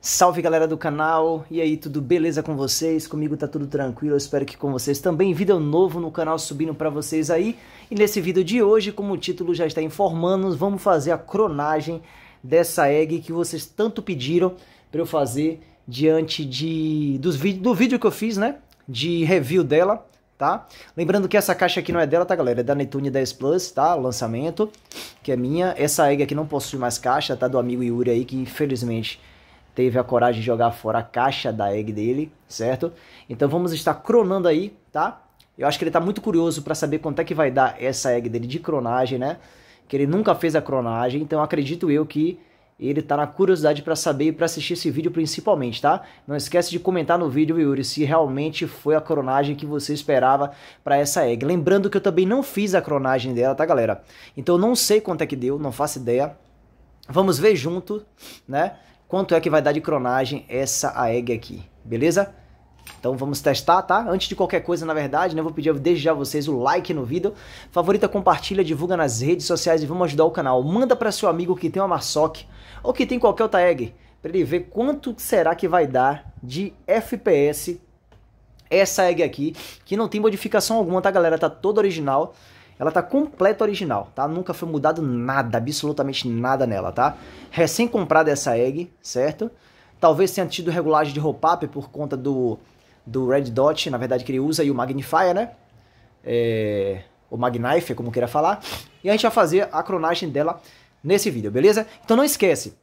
Salve galera do canal, e aí tudo beleza com vocês? Comigo tá tudo tranquilo, eu espero que com vocês também. Vídeo é novo no canal subindo para vocês aí. E nesse vídeo de hoje, como o título já está informando, vamos fazer a cronagem dessa egg que vocês tanto pediram para eu fazer diante de dos do vídeo que eu fiz, né? De review dela, tá? Lembrando que essa caixa aqui não é dela, tá, galera? É da Netune 10 Plus, tá? Lançamento, que é minha. Essa egg aqui não possui mais caixa, tá? Do amigo Yuri aí, que infelizmente teve a coragem de jogar fora a caixa da egg dele, certo? Então vamos estar cronando aí, tá? Eu acho que ele tá muito curioso para saber quanto é que vai dar essa egg dele de cronagem, né? Que ele nunca fez a cronagem, então acredito eu que ele tá na curiosidade para saber e para assistir esse vídeo principalmente, tá? Não esquece de comentar no vídeo, Yuri, se realmente foi a cronagem que você esperava para essa egg. Lembrando que eu também não fiz a cronagem dela, tá, galera? Então eu não sei quanto é que deu, não faço ideia. Vamos ver junto, né? quanto é que vai dar de cronagem essa AEG aqui, beleza? Então vamos testar, tá? Antes de qualquer coisa, na verdade, né, vou pedir desde já a vocês o like no vídeo, favorita, compartilha, divulga nas redes sociais e vamos ajudar o canal. Manda para seu amigo que tem uma Marsoc ou que tem qualquer outra egg, para ele ver quanto será que vai dar de FPS essa egg aqui, que não tem modificação alguma, tá galera? Tá toda original. Ela tá completa original, tá? Nunca foi mudado nada, absolutamente nada nela, tá? Recém comprada essa egg, certo? Talvez tenha tido regulagem de roupa up por conta do, do Red Dot, na verdade que ele usa, e o Magnifier, né? É, o magnifier como queira falar. E a gente vai fazer a cronagem dela nesse vídeo, beleza? Então não esquece,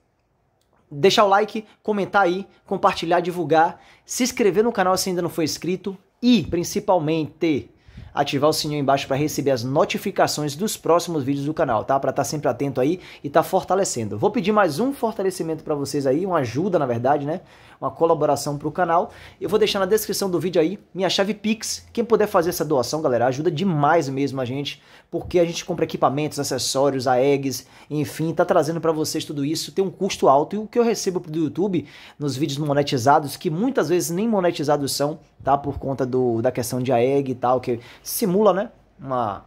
deixar o like, comentar aí, compartilhar, divulgar, se inscrever no canal se ainda não for inscrito e, principalmente, ativar o sininho embaixo para receber as notificações dos próximos vídeos do canal, tá? Para estar tá sempre atento aí e estar tá fortalecendo. Vou pedir mais um fortalecimento para vocês aí, uma ajuda na verdade, né? Uma colaboração para o canal. Eu vou deixar na descrição do vídeo aí minha chave Pix. Quem puder fazer essa doação, galera, ajuda demais mesmo a gente, porque a gente compra equipamentos, acessórios, eggs, enfim, tá trazendo para vocês tudo isso. Tem um custo alto e o que eu recebo do YouTube nos vídeos monetizados, que muitas vezes nem monetizados são, tá? Por conta do, da questão de AEG e tal, que simula, né? Uma.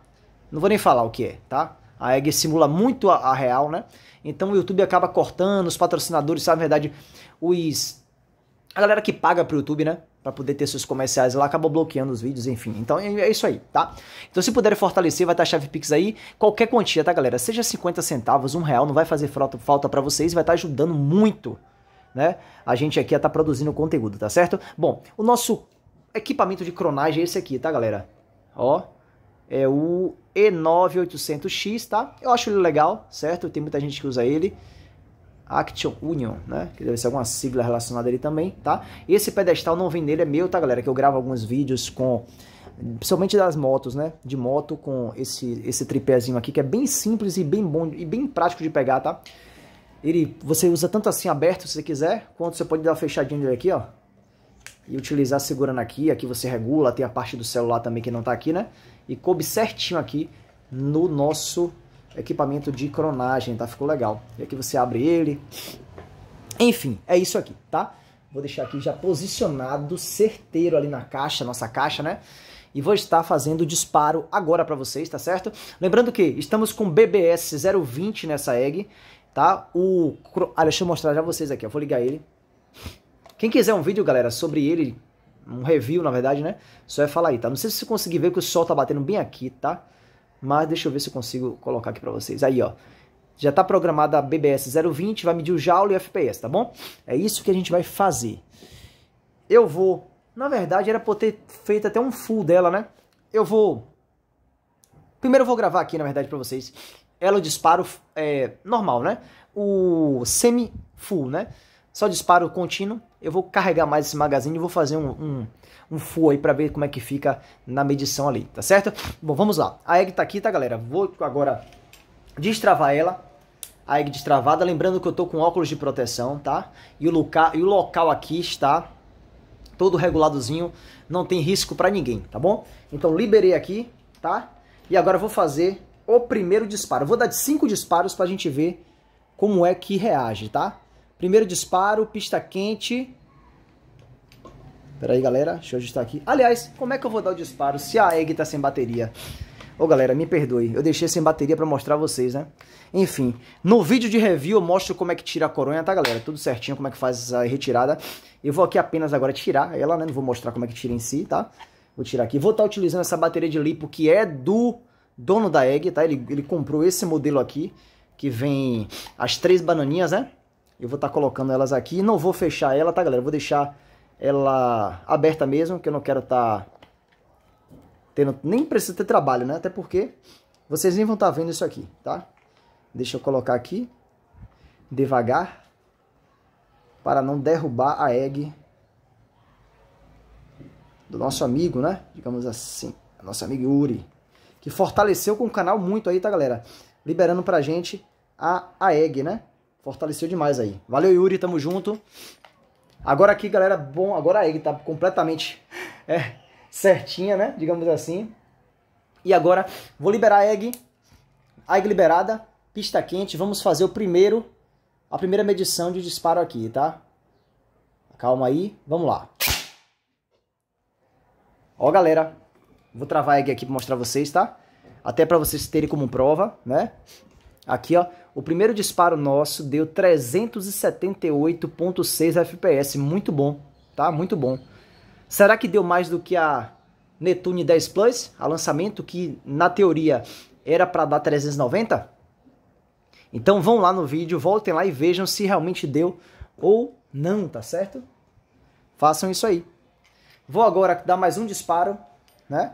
Não vou nem falar o que é, tá? A AEG simula muito a, a real, né? Então o YouTube acaba cortando, os patrocinadores, sabe? Na verdade, os. A galera que paga pro YouTube, né? para poder ter seus comerciais lá, acabou bloqueando os vídeos, enfim. Então é, é isso aí, tá? Então se puderem fortalecer, vai estar tá a chave Pix aí, qualquer quantia, tá, galera? Seja 50 centavos, um real, não vai fazer falta para vocês, vai estar tá ajudando muito, né? A gente aqui a estar tá produzindo conteúdo, tá certo? Bom, o nosso equipamento de cronagem é esse aqui, tá, galera? Ó, é o E9800X, tá? Eu acho ele legal, certo? Tem muita gente que usa ele. Action Union, né? Que deve ser alguma sigla relacionada ali também, tá? Esse pedestal não vem nele, é meu, tá, galera? Que eu gravo alguns vídeos com... Principalmente das motos, né? De moto com esse, esse tripézinho aqui, que é bem simples e bem bom e bem prático de pegar, tá? Ele, você usa tanto assim aberto, se você quiser, quanto você pode dar uma fechadinha dele aqui, ó e utilizar segurando aqui. Aqui você regula, tem a parte do celular também que não está aqui, né? E coube certinho aqui no nosso equipamento de cronagem, tá? Ficou legal. E aqui você abre ele. Enfim, é isso aqui, tá? Vou deixar aqui já posicionado, certeiro ali na caixa, nossa caixa, né? E vou estar fazendo o disparo agora para vocês, tá certo? Lembrando que estamos com BBS 020 nessa egg, tá? O... Ah, deixa eu mostrar já vocês aqui, ó. Vou ligar ele. Quem quiser um vídeo, galera, sobre ele, um review, na verdade, né? Só é falar aí, tá? Não sei se você conseguir ver que o sol tá batendo bem aqui, tá? Mas deixa eu ver se eu consigo colocar aqui pra vocês. Aí, ó. Já tá programada a BBS 020, vai medir o Joule e o FPS, tá bom? É isso que a gente vai fazer. Eu vou... Na verdade, era pra eu ter feito até um full dela, né? Eu vou... Primeiro eu vou gravar aqui, na verdade, pra vocês. Ela, o disparo é normal, né? O semi-full, né? Só disparo contínuo eu vou carregar mais esse magazine e vou fazer um, um, um full aí para ver como é que fica na medição ali, tá certo? Bom, vamos lá. A egg tá aqui, tá, galera? Vou agora destravar ela. A egg destravada. Lembrando que eu tô com óculos de proteção, tá? E o, loca e o local aqui está todo reguladozinho. Não tem risco para ninguém, tá bom? Então liberei aqui, tá? E agora eu vou fazer o primeiro disparo. Eu vou dar cinco disparos pra gente ver como é que reage, Tá? Primeiro disparo, pista quente. Pera aí, galera. Deixa eu ajustar aqui. Aliás, como é que eu vou dar o disparo se a egg tá sem bateria? Ô, galera, me perdoe. Eu deixei sem bateria pra mostrar vocês, né? Enfim, no vídeo de review eu mostro como é que tira a coronha, tá, galera? Tudo certinho, como é que faz a retirada. Eu vou aqui apenas agora tirar ela, né? Não vou mostrar como é que tira em si, tá? Vou tirar aqui. Vou estar tá utilizando essa bateria de lipo que é do dono da egg, tá? Ele, ele comprou esse modelo aqui, que vem as três bananinhas, né? Eu vou estar tá colocando elas aqui. Não vou fechar ela, tá, galera? Eu vou deixar ela aberta mesmo, que eu não quero estar... Tá tendo... Nem precisa ter trabalho, né? Até porque vocês nem vão estar tá vendo isso aqui, tá? Deixa eu colocar aqui. Devagar. Para não derrubar a egg do nosso amigo, né? Digamos assim, nosso amigo Yuri, que fortaleceu com o canal muito aí, tá, galera? Liberando pra gente a, a egg, né? Fortaleceu demais aí. Valeu, Yuri, tamo junto. Agora aqui, galera, bom, agora Egg tá completamente é, certinha, né? Digamos assim. E agora vou liberar a egg. A egg liberada, pista quente. Vamos fazer o primeiro a primeira medição de disparo aqui, tá? Calma aí, vamos lá. Ó, galera, vou travar a egg aqui para mostrar vocês, tá? Até para vocês terem como prova, né? Aqui, ó, o primeiro disparo nosso deu 378.6 FPS, muito bom, tá? Muito bom. Será que deu mais do que a Netune 10 Plus, a lançamento que na teoria era para dar 390? Então vão lá no vídeo, voltem lá e vejam se realmente deu ou não, tá certo? Façam isso aí. Vou agora dar mais um disparo, né?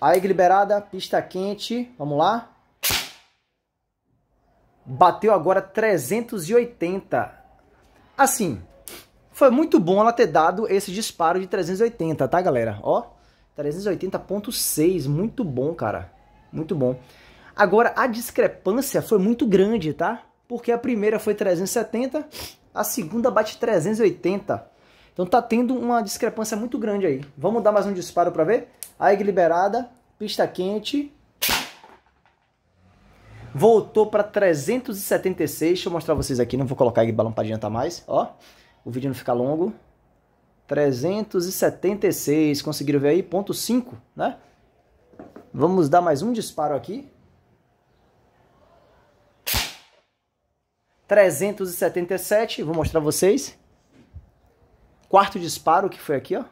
Aí liberada, pista quente, vamos lá bateu agora 380. Assim, foi muito bom ela ter dado esse disparo de 380, tá, galera? Ó, 380.6, muito bom, cara. Muito bom. Agora, a discrepância foi muito grande, tá? Porque a primeira foi 370, a segunda bate 380. Então tá tendo uma discrepância muito grande aí. Vamos dar mais um disparo para ver? Aigue liberada, pista quente, voltou para 376. Deixa eu mostrar vocês aqui, não vou colocar aqui balão para adiantar tá mais, ó. O vídeo não fica longo. 376, conseguiram ver aí? Ponto 5, né? Vamos dar mais um disparo aqui. 377, vou mostrar vocês. Quarto disparo que foi aqui, ó.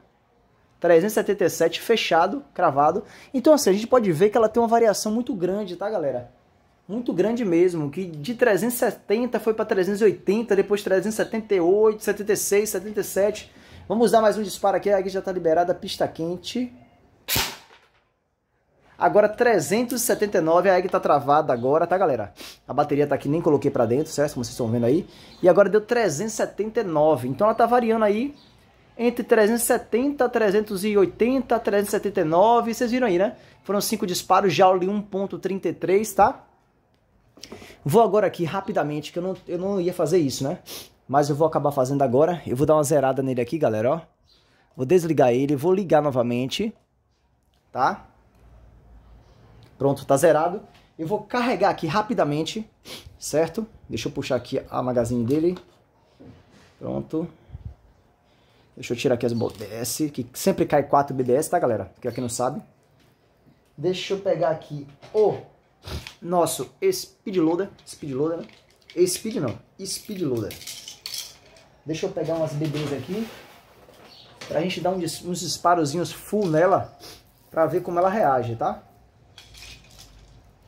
377 fechado, cravado. Então assim, a gente pode ver que ela tem uma variação muito grande, tá, galera? muito grande mesmo, que de 370 foi para 380, depois 378, 76, 77. Vamos dar mais um disparo aqui, aqui já está liberada a pista quente. Agora 379, a egg tá travada agora, tá galera? A bateria tá aqui, nem coloquei pra dentro, certo? Como vocês estão vendo aí. E agora deu 379, então ela tá variando aí entre 370, 380, 379, vocês viram aí, né? Foram 5 disparos, já 1.33, tá? Vou agora aqui rapidamente, que eu não, eu não ia fazer isso, né? Mas eu vou acabar fazendo agora. Eu vou dar uma zerada nele aqui, galera, ó. Vou desligar ele, vou ligar novamente, tá? Pronto, tá zerado. Eu vou carregar aqui rapidamente, certo? Deixa eu puxar aqui a magazine dele. Pronto. Deixa eu tirar aqui as BDS, que sempre cai 4 BDS, tá, galera? Quem aqui não sabe. Deixa eu pegar aqui o nosso speed loader, speed loader, né? speed não, speed loader. Deixa eu pegar umas BBs aqui, pra gente dar uns, uns disparozinhos full nela, pra ver como ela reage, tá?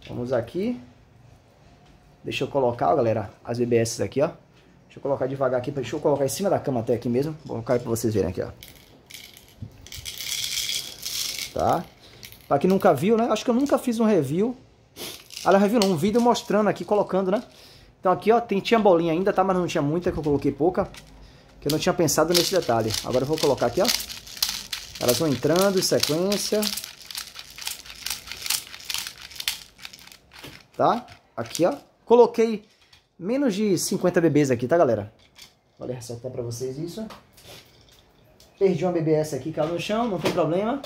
Vamos aqui. Deixa eu colocar, galera, as BBS aqui, ó. Deixa eu colocar devagar aqui, deixa eu colocar em cima da cama até aqui mesmo. Vou colocar pra vocês verem aqui, ó. Tá? Pra quem nunca viu, né? Acho que eu nunca fiz um review Aliás, viu um vídeo mostrando aqui, colocando, né? Então aqui, ó, tem, tinha bolinha ainda, tá? Mas não tinha muita, que eu coloquei pouca. Que eu não tinha pensado nesse detalhe. Agora eu vou colocar aqui, ó. Elas vão entrando em sequência. Tá? Aqui, ó. Coloquei menos de 50 bebês aqui, tá, galera? Olha, ressaltar pra vocês isso. Perdi uma BBS aqui, caiu no chão, não tem problema.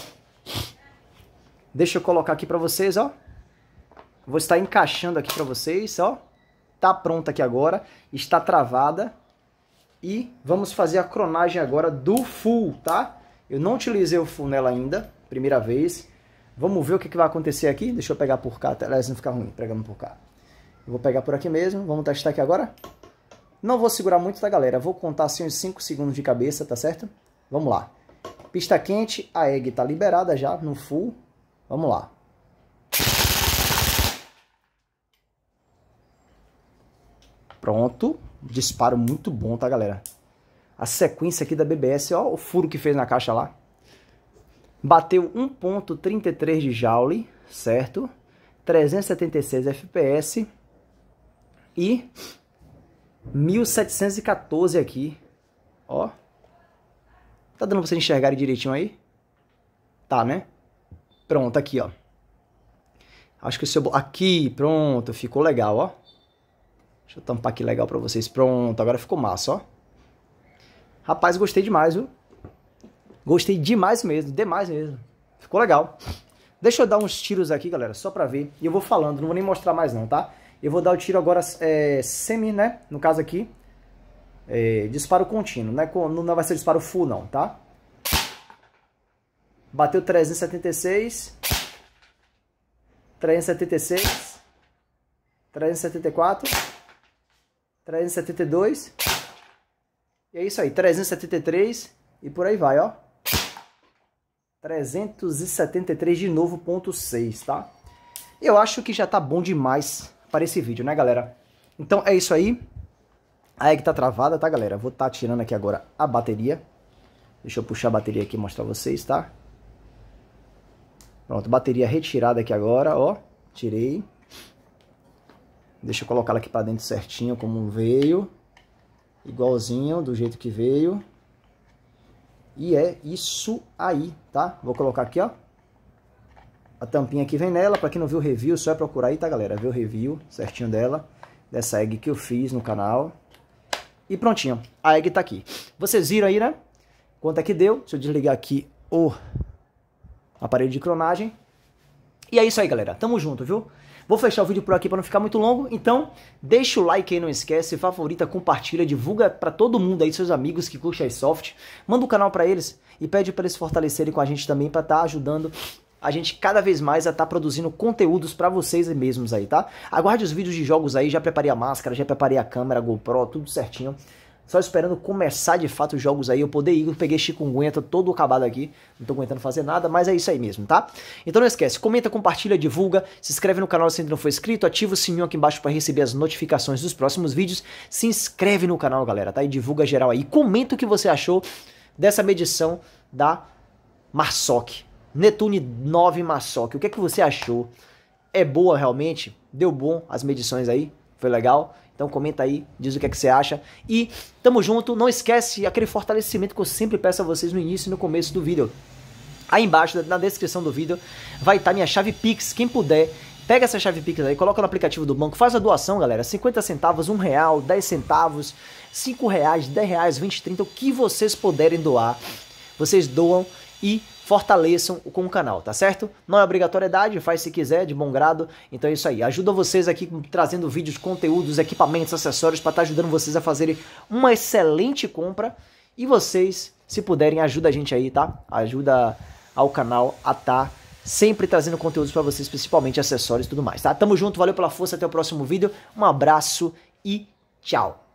Deixa eu colocar aqui pra vocês, ó. Vou estar encaixando aqui para vocês, ó. Tá pronta aqui agora, está travada. E vamos fazer a cronagem agora do full, tá? Eu não utilizei o full nela ainda, primeira vez. Vamos ver o que, que vai acontecer aqui. Deixa eu pegar por cá, tá? aliás, não ficar ruim pegando por cá. Eu vou pegar por aqui mesmo, vamos testar aqui agora. Não vou segurar muito, tá, galera? Vou contar assim uns 5 segundos de cabeça, tá certo? Vamos lá. Pista quente, a egg tá liberada já no full. Vamos lá. Pronto. Disparo muito bom, tá, galera? A sequência aqui da BBS, ó o furo que fez na caixa lá. Bateu 1.33 de Joule, certo? 376 FPS e 1714 aqui, ó. Tá dando pra vocês enxergarem direitinho aí? Tá, né? Pronto, aqui, ó. Acho que o seu... Aqui, pronto, ficou legal, ó. Deixa eu tampar aqui legal pra vocês. Pronto, agora ficou massa, ó. Rapaz, gostei demais, viu? Gostei demais mesmo, demais mesmo. Ficou legal. Deixa eu dar uns tiros aqui, galera, só pra ver. E eu vou falando, não vou nem mostrar mais não, tá? Eu vou dar o tiro agora é, semi, né? No caso aqui, é, disparo contínuo, né? Não vai ser disparo full não, tá? Bateu 376. 376. 374. 372. E é isso aí, 373 e por aí vai, ó. 373 de novo, ponto 6, tá? Eu acho que já tá bom demais para esse vídeo, né, galera? Então é isso aí. A egg tá travada, tá, galera? Vou tá tirando aqui agora a bateria. Deixa eu puxar a bateria aqui e mostrar vocês, tá? Pronto, bateria retirada aqui agora, ó. Tirei. Deixa eu colocar ela aqui para dentro certinho, como veio. Igualzinho, do jeito que veio. E é isso aí, tá? Vou colocar aqui, ó. A tampinha que vem nela, para quem não viu o review, só é procurar aí, tá, galera? Ver o review certinho dela, dessa egg que eu fiz no canal. E prontinho, a egg tá aqui. Vocês viram aí, né? Quanto é que deu? Se eu desligar aqui o aparelho de cronagem, e é isso aí, galera. Tamo junto, viu? Vou fechar o vídeo por aqui para não ficar muito longo, então deixa o like aí, não esquece, favorita, compartilha, divulga para todo mundo aí, seus amigos que curtem a soft, manda o canal para eles e pede para eles fortalecerem com a gente também para estar tá ajudando a gente cada vez mais a estar tá produzindo conteúdos para vocês mesmos aí, tá? Aguarde os vídeos de jogos aí, já preparei a máscara, já preparei a câmera, a GoPro, tudo certinho. Só esperando começar de fato os jogos aí, eu poder ir. Eu peguei chikungunya, tô todo acabado aqui, não tô aguentando fazer nada, mas é isso aí mesmo, tá? Então não esquece, comenta, compartilha, divulga, se inscreve no canal se ainda não for inscrito, ativa o sininho aqui embaixo para receber as notificações dos próximos vídeos. Se inscreve no canal, galera, tá? E divulga geral aí. Comenta o que você achou dessa medição da Marsoc. Netune 9 Marsoc. O que é que você achou? É boa realmente? Deu bom as medições aí? Foi legal? Então comenta aí, diz o que, é que você acha. E tamo junto, não esquece aquele fortalecimento que eu sempre peço a vocês no início e no começo do vídeo. Aí embaixo, na descrição do vídeo, vai estar tá minha chave Pix, quem puder. Pega essa chave Pix aí, coloca no aplicativo do banco, faz a doação, galera. 50 centavos, 1 real, 10 centavos, 5 reais, 10 reais, 20, 30, o que vocês puderem doar. Vocês doam e fortaleçam com o canal, tá certo? Não é obrigatoriedade, faz se quiser, de bom grado. Então é isso aí. Ajuda vocês aqui trazendo vídeos, conteúdos, equipamentos, acessórios para estar tá ajudando vocês a fazerem uma excelente compra. E vocês, se puderem, ajuda a gente aí, tá? Ajuda ao canal a estar tá sempre trazendo conteúdos para vocês, principalmente acessórios e tudo mais, tá? Tamo junto, valeu pela força, até o próximo vídeo. Um abraço e tchau.